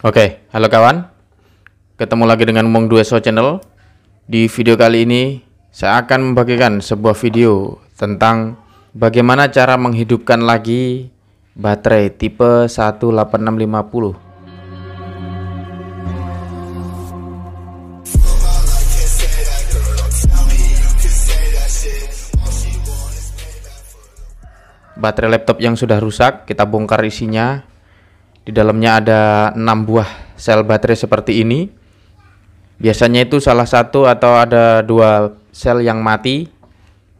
Oke, okay, halo kawan. Ketemu lagi dengan Mong Dueso Channel. Di video kali ini, saya akan membagikan sebuah video tentang bagaimana cara menghidupkan lagi baterai tipe 18650. Baterai laptop yang sudah rusak, kita bongkar isinya di dalamnya ada 6 buah sel baterai seperti ini. Biasanya itu salah satu atau ada dua sel yang mati.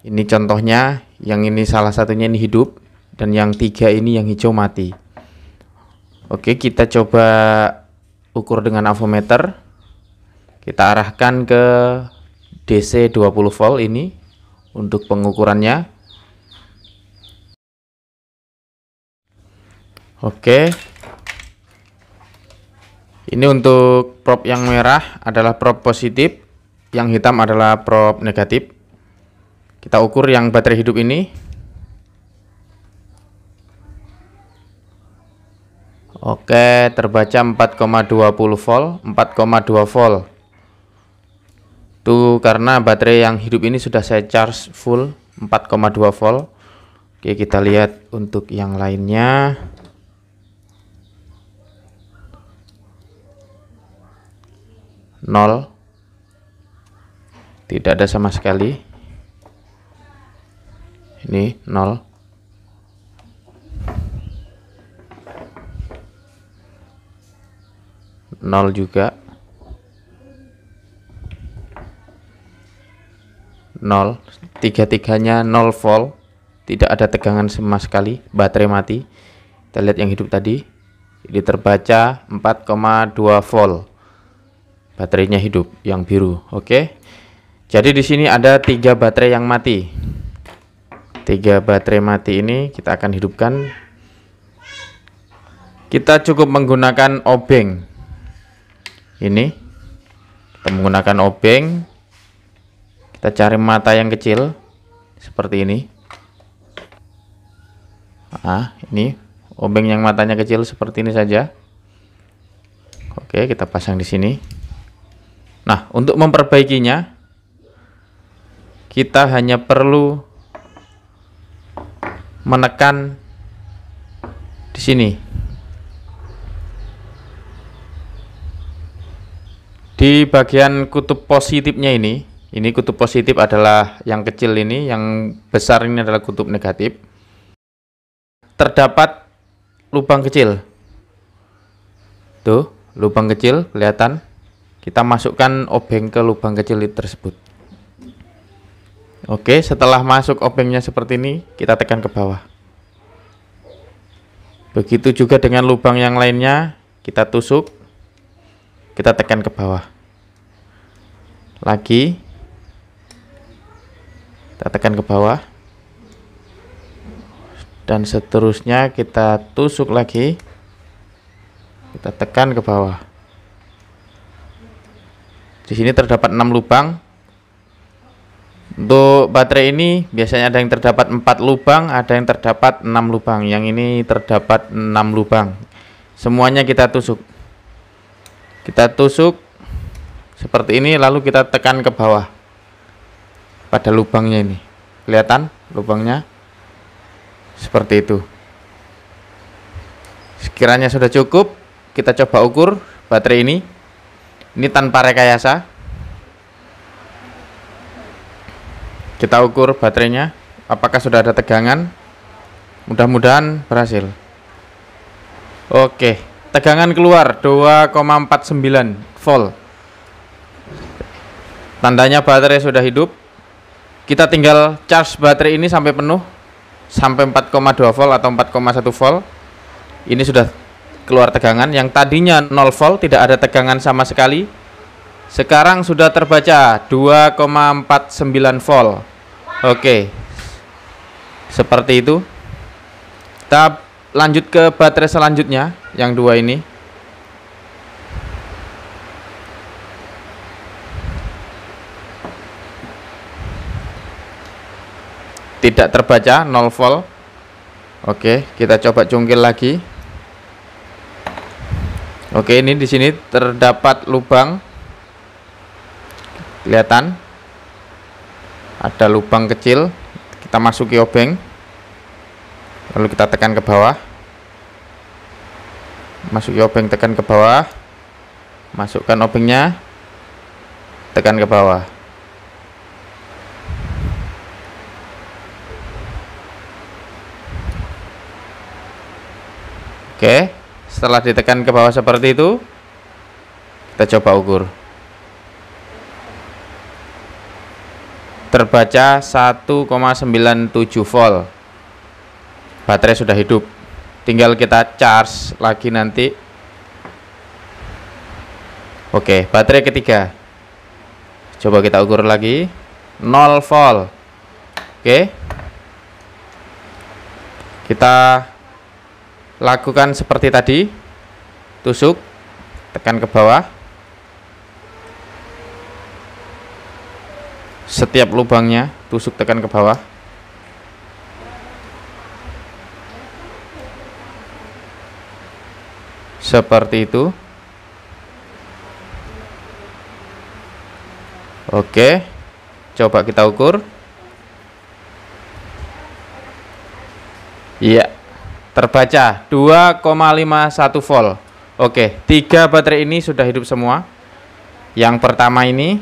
Ini contohnya, yang ini salah satunya ini hidup dan yang tiga ini yang hijau mati. Oke, kita coba ukur dengan avometer. Kita arahkan ke DC 20 volt ini untuk pengukurannya. Oke, ini untuk prop yang merah adalah prop positif, yang hitam adalah prop negatif. Kita ukur yang baterai hidup ini. Oke, terbaca 4,20 volt, 4,2 volt. Tuh karena baterai yang hidup ini sudah saya charge full 4,2 volt. Oke, kita lihat untuk yang lainnya. 0 tidak ada sama sekali ini 0 0 juga 0 tiga-tiganya 0 volt tidak ada tegangan sama sekali baterai mati kita lihat yang hidup tadi ini terbaca 4,2 volt baterainya hidup yang biru oke jadi di sini ada tiga baterai yang mati tiga baterai mati ini kita akan hidupkan kita cukup menggunakan obeng ini kita menggunakan obeng kita cari mata yang kecil seperti ini ah ini obeng yang matanya kecil seperti ini saja oke kita pasang di sini Nah, untuk memperbaikinya kita hanya perlu menekan di sini. Di bagian kutub positifnya ini, ini kutub positif adalah yang kecil ini, yang besar ini adalah kutub negatif. Terdapat lubang kecil. Tuh, lubang kecil kelihatan kita masukkan obeng ke lubang kecil tersebut oke setelah masuk obengnya seperti ini kita tekan ke bawah begitu juga dengan lubang yang lainnya kita tusuk kita tekan ke bawah lagi kita tekan ke bawah dan seterusnya kita tusuk lagi kita tekan ke bawah di sini terdapat 6 lubang. Untuk baterai ini biasanya ada yang terdapat 4 lubang, ada yang terdapat 6 lubang. Yang ini terdapat 6 lubang. Semuanya kita tusuk. Kita tusuk seperti ini lalu kita tekan ke bawah pada lubangnya ini. Kelihatan lubangnya? Seperti itu. Sekiranya sudah cukup, kita coba ukur baterai ini. Ini tanpa rekayasa. Kita ukur baterainya. Apakah sudah ada tegangan? Mudah-mudahan berhasil. Oke, tegangan keluar 2,49 volt. Tandanya baterai sudah hidup. Kita tinggal charge baterai ini sampai penuh sampai 4,2 volt atau 4,1 volt. Ini sudah keluar tegangan yang tadinya 0 volt tidak ada tegangan sama sekali sekarang sudah terbaca 2,49 volt oke seperti itu kita lanjut ke baterai selanjutnya yang dua ini tidak terbaca 0 volt oke kita coba cungkil lagi Oke, ini di sini terdapat lubang. Kelihatan? Ada lubang kecil. Kita masuki obeng. Lalu kita tekan ke bawah. Masuki obeng, tekan ke bawah. Masukkan obengnya. Tekan ke bawah. Oke. Setelah ditekan ke bawah seperti itu, kita coba ukur. Terbaca 1,97 volt. Baterai sudah hidup. Tinggal kita charge lagi nanti. Oke, baterai ketiga. Coba kita ukur lagi. 0 volt. Oke. Kita lakukan seperti tadi tusuk tekan ke bawah setiap lubangnya tusuk tekan ke bawah seperti itu oke coba kita ukur iya yeah terbaca 2,51 volt oke tiga baterai ini sudah hidup semua yang pertama ini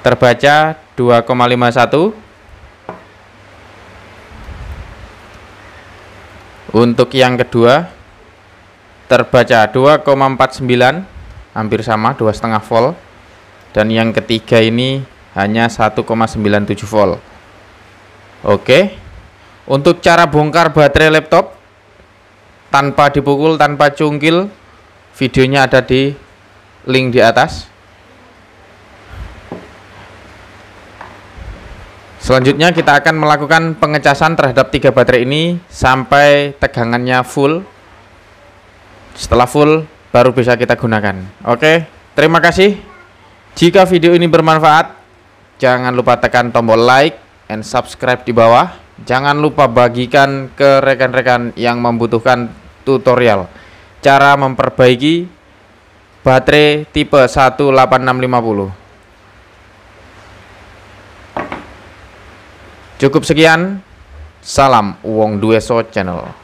terbaca 2,51 untuk yang kedua terbaca 2,49 hampir sama 2,5 volt dan yang ketiga ini hanya 1,97 volt oke untuk cara bongkar baterai laptop tanpa dipukul, tanpa cungkil, videonya ada di link di atas. Selanjutnya kita akan melakukan pengecasan terhadap tiga baterai ini sampai tegangannya full. Setelah full baru bisa kita gunakan. Oke, terima kasih. Jika video ini bermanfaat, jangan lupa tekan tombol like and subscribe di bawah. Jangan lupa bagikan ke rekan-rekan yang membutuhkan tutorial cara memperbaiki baterai tipe 18650. Cukup sekian. Salam Wong Dueso Channel.